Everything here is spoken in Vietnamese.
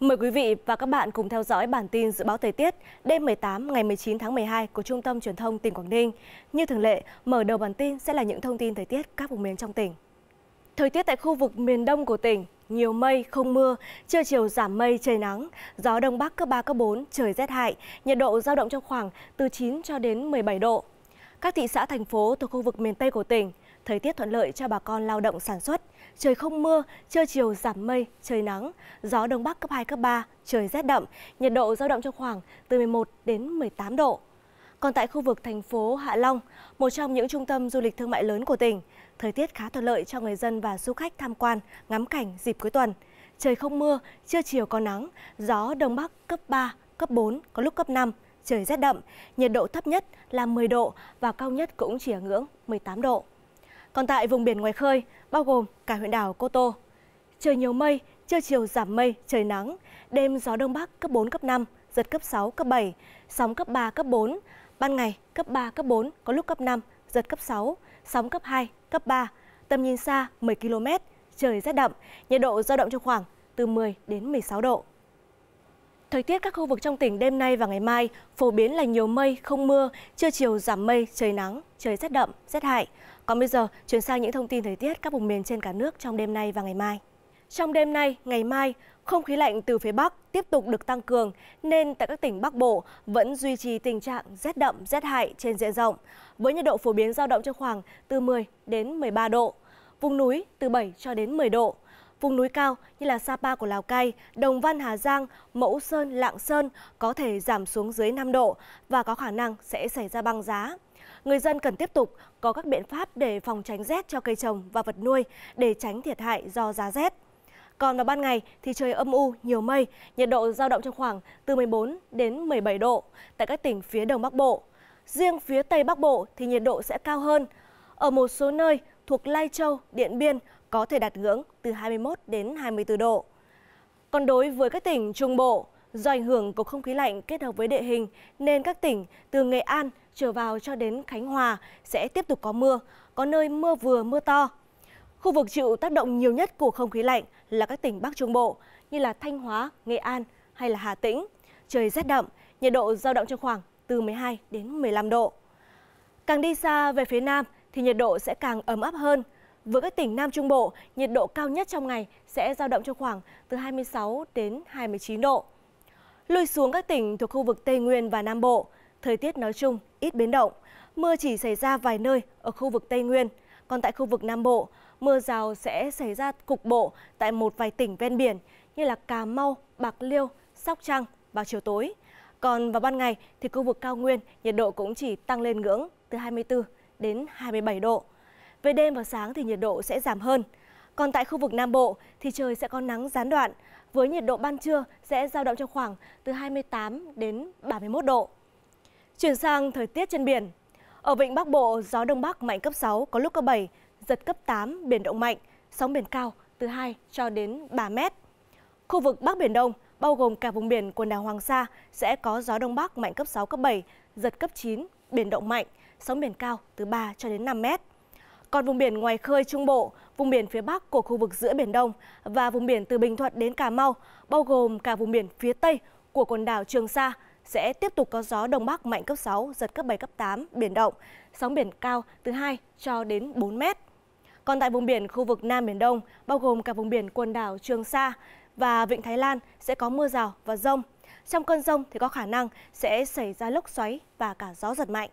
Mời quý vị và các bạn cùng theo dõi bản tin dự báo thời tiết đêm 18 ngày 19 tháng 12 của Trung tâm Truyền thông tỉnh Quảng Ninh. Như thường lệ, mở đầu bản tin sẽ là những thông tin thời tiết các vùng miền trong tỉnh. Thời tiết tại khu vực miền đông của tỉnh, nhiều mây, không mưa, trưa chiều giảm mây, trời nắng, gió đông bắc cấp 3, cấp 4, trời rét hại, nhiệt độ giao động trong khoảng từ 9 cho đến 17 độ. Các thị xã, thành phố thuộc khu vực miền Tây của tỉnh – Thời tiết thuận lợi cho bà con lao động sản xuất. Trời không mưa, trưa chiều giảm mây, trời nắng, gió đông bắc cấp 2 cấp 3, trời rét đậm, nhiệt độ dao động trong khoảng từ 11 đến 18 độ. Còn tại khu vực thành phố Hạ Long, một trong những trung tâm du lịch thương mại lớn của tỉnh, thời tiết khá thuận lợi cho người dân và du khách tham quan, ngắm cảnh dịp cuối tuần. Trời không mưa, trưa chiều có nắng, gió đông bắc cấp 3, cấp 4, có lúc cấp 5, trời rét đậm, nhiệt độ thấp nhất là 10 độ và cao nhất cũng chỉ ở ngưỡng 18 độ. Còn tại vùng biển ngoài khơi, bao gồm cả huyện đảo Cô Tô, trời nhiều mây, trưa chiều giảm mây, trời nắng, đêm gió đông bắc cấp 4, cấp 5, giật cấp 6, cấp 7, sóng cấp 3, cấp 4, ban ngày cấp 3, cấp 4, có lúc cấp 5, giật cấp 6, sóng cấp 2, cấp 3, tầm nhìn xa 10 km, trời rét đậm, nhiệt độ dao động trong khoảng từ 10 đến 16 độ. Thời tiết các khu vực trong tỉnh đêm nay và ngày mai phổ biến là nhiều mây, không mưa, trưa chiều giảm mây, trời nắng, trời rét đậm, rét hại. Còn bây giờ, chuyển sang những thông tin thời tiết các vùng miền trên cả nước trong đêm nay và ngày mai. Trong đêm nay, ngày mai, không khí lạnh từ phía Bắc tiếp tục được tăng cường, nên tại các tỉnh Bắc Bộ vẫn duy trì tình trạng rét đậm, rét hại trên diện rộng, với nhiệt độ phổ biến dao động trong khoảng từ 10 đến 13 độ, vùng núi từ 7 cho đến 10 độ. Vùng núi cao như là Sapa của Lào Cai, Đồng Văn Hà Giang, Mẫu Sơn, Lạng Sơn có thể giảm xuống dưới 5 độ và có khả năng sẽ xảy ra băng giá. Người dân cần tiếp tục có các biện pháp để phòng tránh rét cho cây trồng và vật nuôi để tránh thiệt hại do giá rét. Còn vào ban ngày thì trời âm u, nhiều mây, nhiệt độ giao động trong khoảng từ 14 đến 17 độ tại các tỉnh phía Đông Bắc Bộ. Riêng phía Tây Bắc Bộ thì nhiệt độ sẽ cao hơn. Ở một số nơi thuộc Lai Châu, Điện Biên có thể đạt ngưỡng từ 21 đến 24 độ. Còn đối với các tỉnh Trung Bộ, do ảnh hưởng của không khí lạnh kết hợp với địa hình nên các tỉnh từ Nghệ An trở vào cho đến Khánh Hòa sẽ tiếp tục có mưa, có nơi mưa vừa mưa to. Khu vực chịu tác động nhiều nhất của không khí lạnh là các tỉnh Bắc Trung Bộ như là Thanh Hóa, Nghệ An hay là Hà Tĩnh. Trời rét đậm, nhiệt độ dao động trong khoảng từ 12 đến 15 độ. Càng đi xa về phía Nam thì nhiệt độ sẽ càng ấm áp hơn – với các tỉnh Nam Trung Bộ, nhiệt độ cao nhất trong ngày sẽ giao động trong khoảng từ 26 đến 29 độ. Lùi xuống các tỉnh thuộc khu vực Tây Nguyên và Nam Bộ, thời tiết nói chung ít biến động. Mưa chỉ xảy ra vài nơi ở khu vực Tây Nguyên, còn tại khu vực Nam Bộ, mưa rào sẽ xảy ra cục bộ tại một vài tỉnh ven biển như là Cà Mau, Bạc Liêu, Sóc Trăng vào chiều tối. Còn vào ban ngày thì khu vực cao nguyên nhiệt độ cũng chỉ tăng lên ngưỡng từ 24 đến 27 độ. Về đêm và sáng thì nhiệt độ sẽ giảm hơn. Còn tại khu vực Nam Bộ thì trời sẽ có nắng gián đoạn với nhiệt độ ban trưa sẽ dao động trong khoảng từ 28 đến 31 độ. Chuyển sang thời tiết trên biển. Ở vịnh Bắc Bộ, gió Đông Bắc mạnh cấp 6, có lúc cấp 7, giật cấp 8, biển động mạnh, sóng biển cao từ 2 cho đến 3 mét. Khu vực Bắc Biển Đông, bao gồm cả vùng biển quần đảo Hoàng Sa, sẽ có gió Đông Bắc mạnh cấp 6, cấp 7, giật cấp 9, biển động mạnh, sóng biển cao từ 3 cho đến 5 mét. Còn vùng biển ngoài khơi Trung Bộ, vùng biển phía Bắc của khu vực giữa Biển Đông và vùng biển từ Bình Thuận đến Cà Mau, bao gồm cả vùng biển phía Tây của quần đảo Trường Sa, sẽ tiếp tục có gió Đông Bắc mạnh cấp 6, giật cấp 7, cấp 8, biển động, sóng biển cao từ 2 cho đến 4 mét. Còn tại vùng biển khu vực Nam Biển Đông, bao gồm cả vùng biển quần đảo Trường Sa và Vịnh Thái Lan sẽ có mưa rào và rông. Trong cơn rông thì có khả năng sẽ xảy ra lốc xoáy và cả gió giật mạnh.